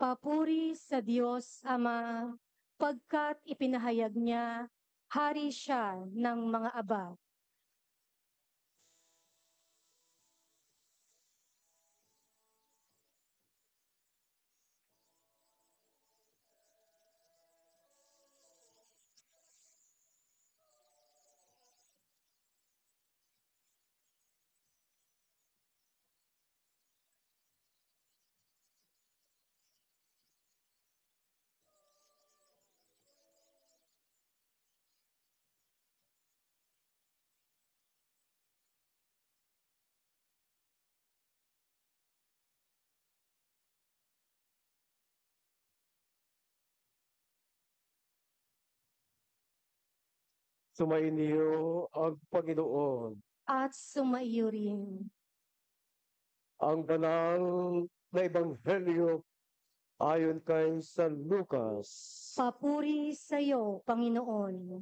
Papuri sa Diyos Ama, pagkat ipinahayag niya, hari siya ng mga aba. Sumainyo ang Panginoon. At sumayo rin. Ang banal na Ebanghelyo ayon kay San Lucas. Papuri sa iyo, Panginoon.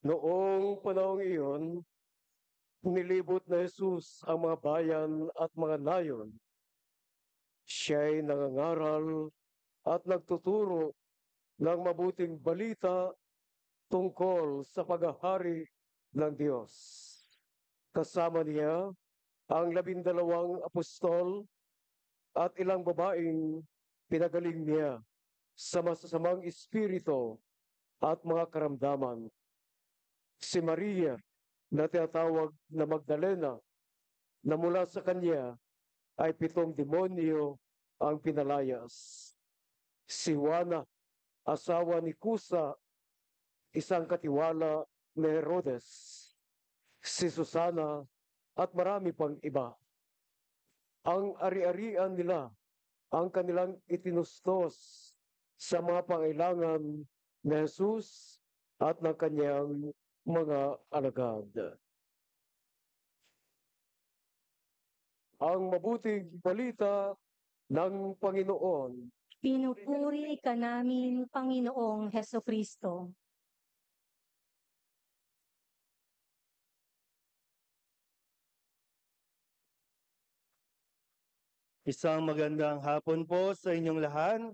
Noong panahong iyon, nilibot na Jesus ang mga bayan at mga layon. Siya'y nangangaral at nagtuturo ng mabuting balita tungkol sa paghahari ng Diyos. Kasama niya ang labindalawang apostol at ilang babaeng pinagaling niya sa masasamang espiritu at mga karamdaman si Maria na tinatawag na Magdalena na mula sa kanya ay pitong demonyo ang pinalayas. Si Juana, asawa ni Kusa, isang katiwala ni Herodes, si Susana at marami pang iba. Ang ari-arian nila ang kanilang itinustos sa mga pangailangan ni Jesus at ng kanyang mga alagad. Ang mabuting balita ng Panginoon. Pinupuri ka namin, Panginoong Heso Kristo. Isang magandang hapon po sa inyong lahat.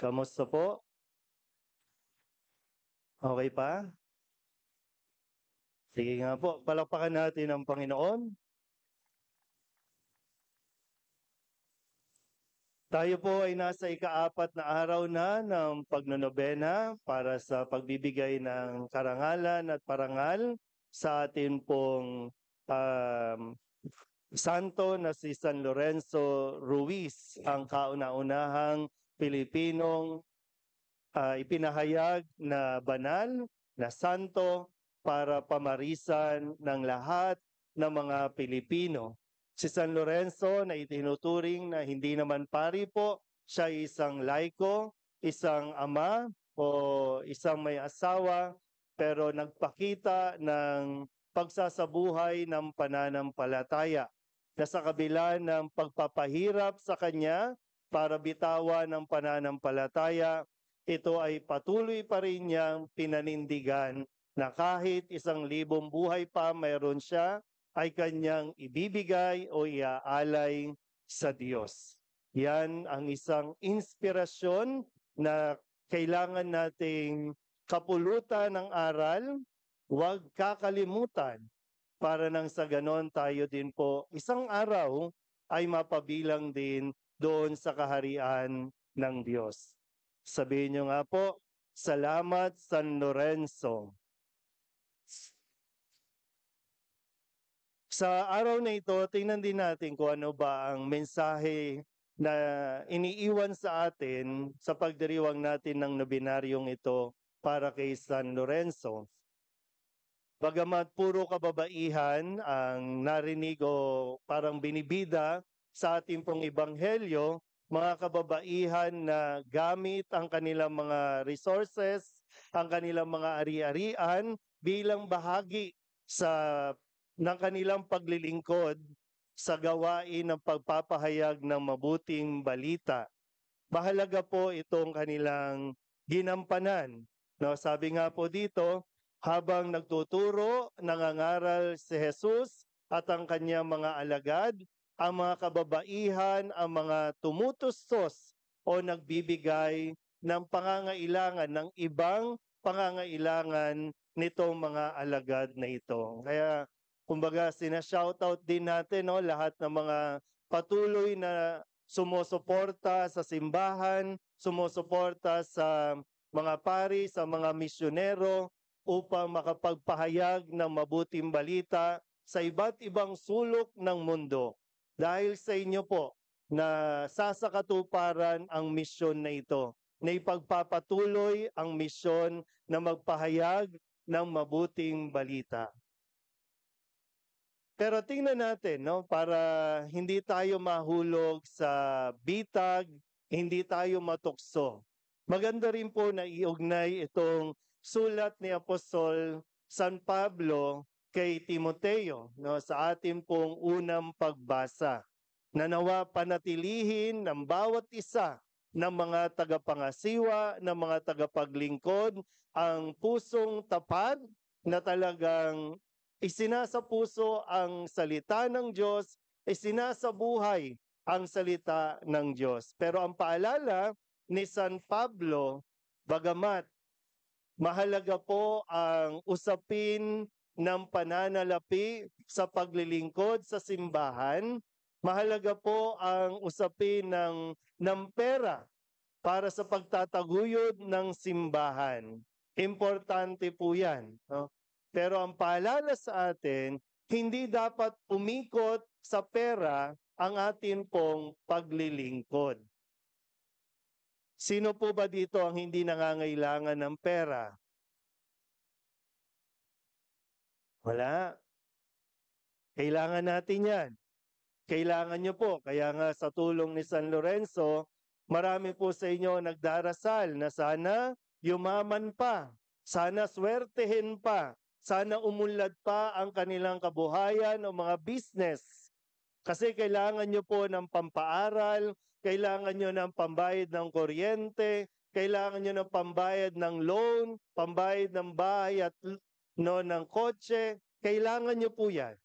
Kamusta po? Okay pa? Sige nga po, palakpakan natin ang Panginoon. Tayo po ay nasa ikaapat na araw na ng pagnonobena para sa pagbibigay ng karangalan at parangal sa atin pong um, santo na si San Lorenzo Ruiz, ang kauna-unahang Pilipinong uh, ipinahayag na banal, na santo para pamarisan ng lahat ng mga Pilipino. Si San Lorenzo na itinuturing na hindi naman pari po, siya isang laiko, isang ama o isang may asawa pero nagpakita ng pagsasabuhay ng pananampalataya na sa kabila ng pagpapahirap sa kanya para bitawa ng pananampalataya, ito ay patuloy pa rin niyang pinanindigan na kahit isang libong buhay pa mayroon siya, ay kanyang ibibigay o iaalay sa Diyos. Yan ang isang inspirasyon na kailangan nating kapulutan ng aral, huwag kakalimutan para nang sa ganon tayo din po isang araw ay mapabilang din doon sa kaharian ng Diyos. Sabihin nyo nga po, salamat San Lorenzo. Sa araw na ito, tingnan din natin kung ano ba ang mensahe na iniiwan sa atin sa pagdiriwang natin ng nobinaryong ito para kay San Lorenzo. Bagamat puro kababaihan ang narinig o parang binibida sa ating pong ebanghelyo, mga kababaihan na gamit ang kanilang mga resources, ang kanilang mga ari-arian bilang bahagi sa ng kanilang paglilingkod sa gawain ng pagpapahayag ng mabuting balita. Bahalaga po itong kanilang ginampanan. No, sabi nga po dito, habang nagtuturo, nangangaral si Jesus at ang kanyang mga alagad ang mga kababaihan, ang mga tumutustos o nagbibigay ng pangangailangan, ng ibang pangangailangan nitong mga alagad na ito. Kaya kumbaga sina-shoutout din natin no, lahat ng mga patuloy na sumusuporta sa simbahan, sumusuporta sa mga pari, sa mga misyonero upang makapagpahayag ng mabuting balita sa iba't ibang sulok ng mundo. Dahil sa inyo po na sasakatuparan ang misyon na ito, na ipagpapatuloy ang misyon na magpahayag ng mabuting balita. Pero tingnan natin, no, para hindi tayo mahulog sa bitag, hindi tayo matukso. Maganda rin po na iugnay itong sulat ni Apostol San Pablo kay Timoteo no, sa ating pong unang pagbasa. Nanawa panatilihin ng bawat isa ng mga tagapangasiwa, ng mga tagapaglingkod, ang pusong tapad na talagang isinasapuso ang salita ng Diyos, isinasa buhay ang salita ng Diyos. Pero ang paalala ni San Pablo, bagamat mahalaga po ang usapin ng pananalapi sa paglilingkod sa simbahan. Mahalaga po ang usapin ng, ng pera para sa pagtataguyod ng simbahan. Importante po yan. No? Pero ang paalala sa atin, hindi dapat umikot sa pera ang atin pong paglilingkod. Sino po ba dito ang hindi nangangailangan ng pera? Wala. Kailangan natin yan. Kailangan nyo po. Kaya nga sa tulong ni San Lorenzo, marami po sa inyo nagdarasal na sana yumaman pa, sana swertehin pa, sana umunlad pa ang kanilang kabuhayan o mga business. Kasi kailangan nyo po ng pampaaral, kailangan nyo ng pambayad ng kuryente, kailangan nyo ng pambayad ng loan, pambayad ng bahay at no, ng kotse, kailangan nyo po yan.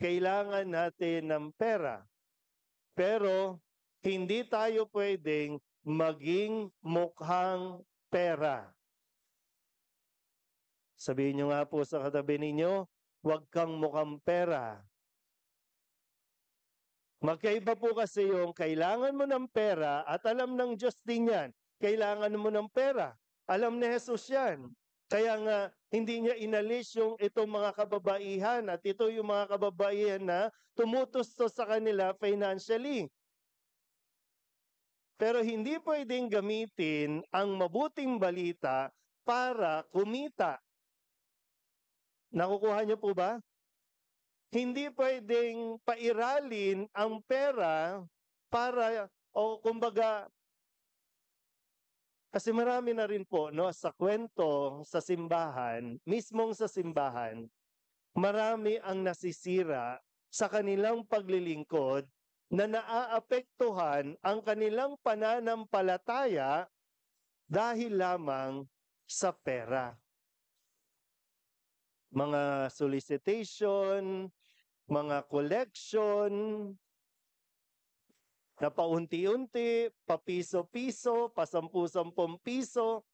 Kailangan natin ng pera. Pero hindi tayo pwedeng maging mukhang pera. Sabihin nyo nga po sa katabi ninyo, huwag kang mukhang pera. Magkaiba po kasi yung kailangan mo ng pera at alam ng Diyos din yan. Kailangan mo ng pera. Alam ni Jesus yan. Kaya nga, hindi niya inalis yung itong mga kababaihan at ito yung mga kababaihan na tumutusto sa kanila financially. Pero hindi pwedeng gamitin ang mabuting balita para kumita. Nakukuha niyo po ba? Hindi pwedeng pairalin ang pera para o kumbaga kasi marami na rin po no sa kwento sa simbahan, mismong sa simbahan, marami ang nasisira sa kanilang paglilingkod na naaapektuhan ang kanilang pananampalataya dahil lamang sa pera. Mga solicitation, mga collection, na paunti-unti, papiso-piso, pasampu-sampung piso.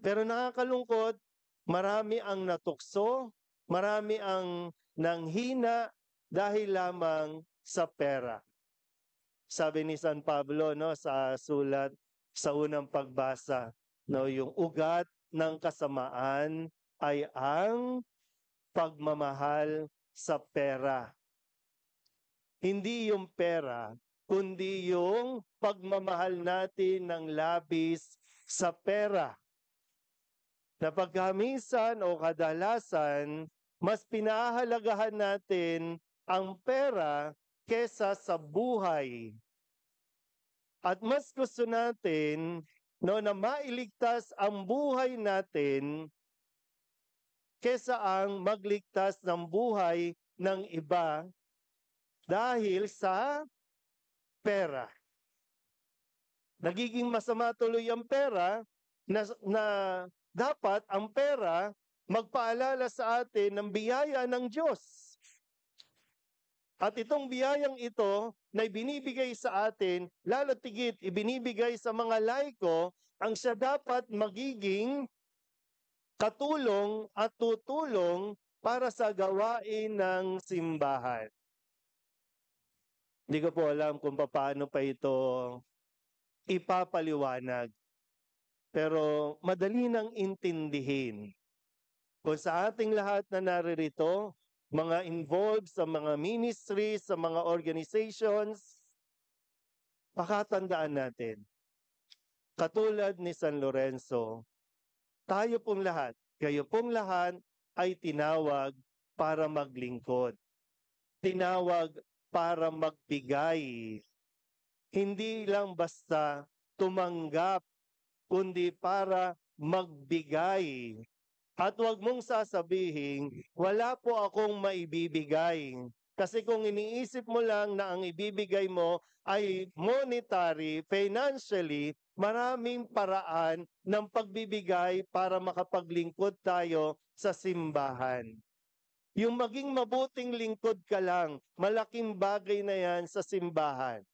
Pero nakakalungkot, marami ang natukso, marami ang nanghina dahil lamang sa pera. Sabi ni San Pablo no sa sulat sa unang pagbasa, no yung ugat ng kasamaan ay ang pagmamahal sa pera. Hindi yung pera kundi yung pagmamahal natin ng labis sa pera. Na pagkaminsan o kadalasan, mas pinahalagahan natin ang pera kesa sa buhay. At mas gusto natin no, na mailigtas ang buhay natin kesa ang magligtas ng buhay ng iba dahil sa pera. Nagiging masama tuloy ang pera na, na dapat ang pera magpaalala sa atin ng biyaya ng Diyos. At itong biyayang ito na ibinibigay sa atin, lalo tigit ibinibigay sa mga laiko, ang siya dapat magiging katulong at tutulong para sa gawain ng simbahan. Hindi ko po alam kung paano pa ito ipapaliwanag. Pero madali nang intindihin kung sa ating lahat na naririto, mga involved sa mga ministries, sa mga organizations, pakatandaan natin. Katulad ni San Lorenzo, tayo pong lahat, kayo pong lahat ay tinawag para maglingkod. Tinawag para magbigay. Hindi lang basta tumanggap, kundi para magbigay. At huwag mong sasabihin, wala po akong maibibigay. Kasi kung iniisip mo lang na ang ibibigay mo ay monetary, financially, maraming paraan ng pagbibigay para makapaglingkod tayo sa simbahan. Yung maging mabuting lingkod ka lang, malaking bagay na yan sa simbahan.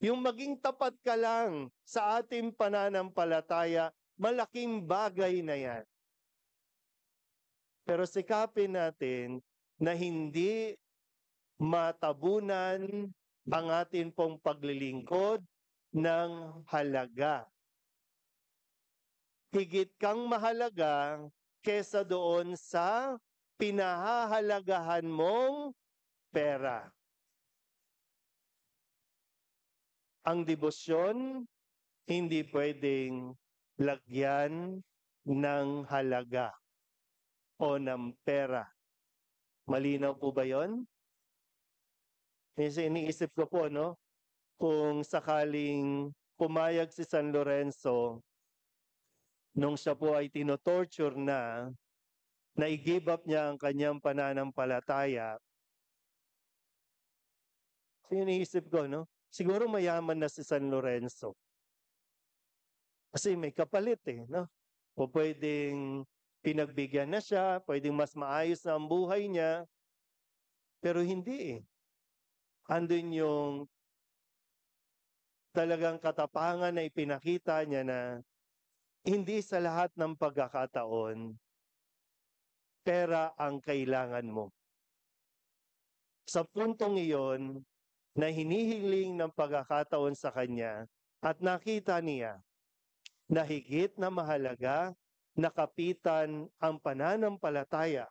Yung maging tapat ka lang sa ating pananampalataya, malaking bagay na yan. Pero sikapin natin na hindi matabunan ang atin pong paglilingkod ng halaga. Higit kang mahalaga kesa doon sa pinahahalagahan mong pera. Ang debosyon hindi pwedeng lagyan ng halaga o ng pera. Malinaw po ba yon? Kasi iniisip ko po, no? Kung sakaling pumayag si San Lorenzo nung siya po ay tinotorture na na i-give up niya ang kanyang pananampalataya, so iniisip ko, no? Siguro mayaman na si San Lorenzo. Kasi may kapalit eh, no? O pwedeng pinagbigyan na siya, pwedeng mas maayos na ang buhay niya, pero hindi eh. Andun yung talagang katapangan na ipinakita niya na hindi sa lahat ng pagkakataon pera ang kailangan mo. Sa puntong iyon, na hinihiling ng pagkakataon sa kanya at nakita niya na higit na mahalaga na kapitan ang pananampalataya,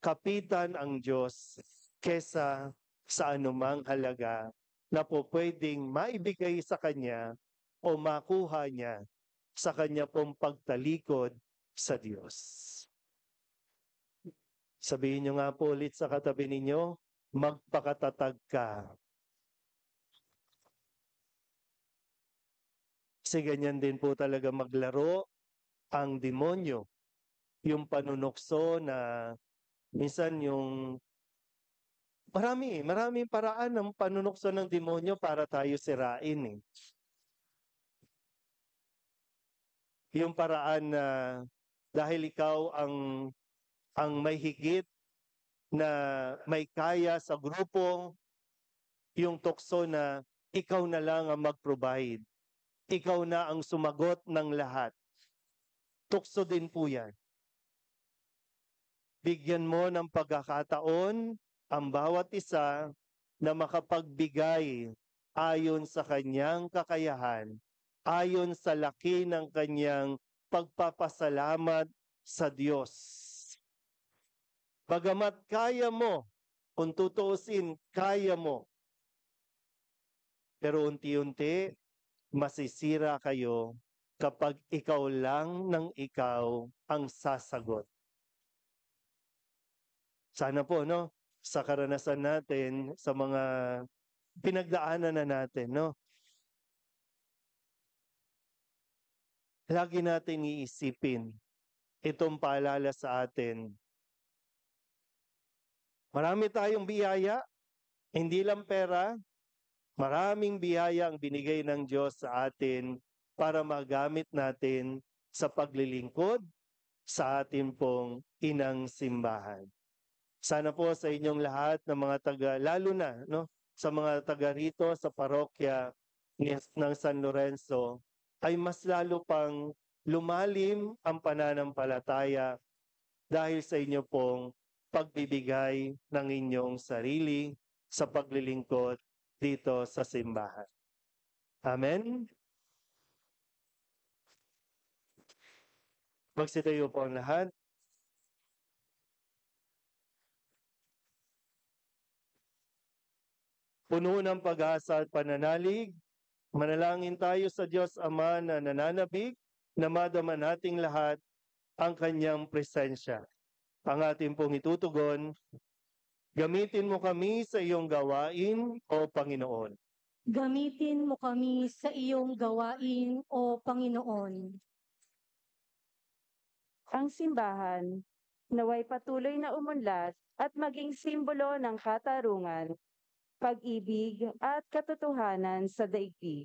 kapitan ang Diyos kesa sa anumang halaga na po pwedeng maibigay sa kanya o makuha niya sa kanya pong pagtalikod sa Diyos. Sabihin nyo nga po ulit sa katabi ninyo, magpakatatag ka. Kasi ganyan din po talaga maglaro ang demonyo. Yung panunokso na minsan yung marami, maraming paraan ng panunokso ng demonyo para tayo sirain eh. Yung paraan na dahil ikaw ang ang may higit na may kaya sa grupo, yung tukso na ikaw na lang ang mag-provide. Ikaw na ang sumagot ng lahat. Tukso din po yan. Bigyan mo ng pagkakataon ang bawat isa na makapagbigay ayon sa kanyang kakayahan, ayon sa laki ng kanyang pagpapasalamat sa Diyos. Bagamat kaya mo, kung tutuusin, kaya mo. Pero unti-unti, masisira kayo kapag ikaw lang ng ikaw ang sasagot. Sana po, no? Sa karanasan natin, sa mga pinagdaanan na natin, no? Lagi natin iisipin itong paalala sa atin Marami tayong biyaya, hindi lang pera, maraming biyaya ang binigay ng Diyos sa atin para magamit natin sa paglilingkod sa atin pong inang simbahan. Sana po sa inyong lahat ng mga taga, lalo na no, sa mga taga rito sa parokya ng San Lorenzo, ay mas lalo pang lumalim ang pananampalataya dahil sa inyo pong pagbibigay ng inyong sarili sa paglilingkod dito sa simbahan. Amen? Magsitayo po ang lahat. Puno ng pag-asa at pananalig, manalangin tayo sa Diyos Ama na nananabig na madama nating lahat ang kanyang presensya. Ang ating pong itutugon, gamitin mo kami sa iyong gawain o Panginoon. Gamitin mo kami sa iyong gawain o Panginoon. Ang simbahan, naway patuloy na umunlad at maging simbolo ng katarungan, pag-ibig at katotohanan sa daigdig.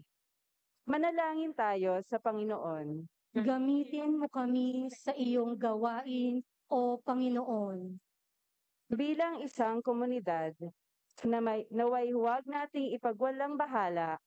Manalangin tayo sa Panginoon. Gamitin mo kami sa iyong gawain o Panginoon. Bilang isang komunidad, na may, naway huwag nating ipagwalang bahala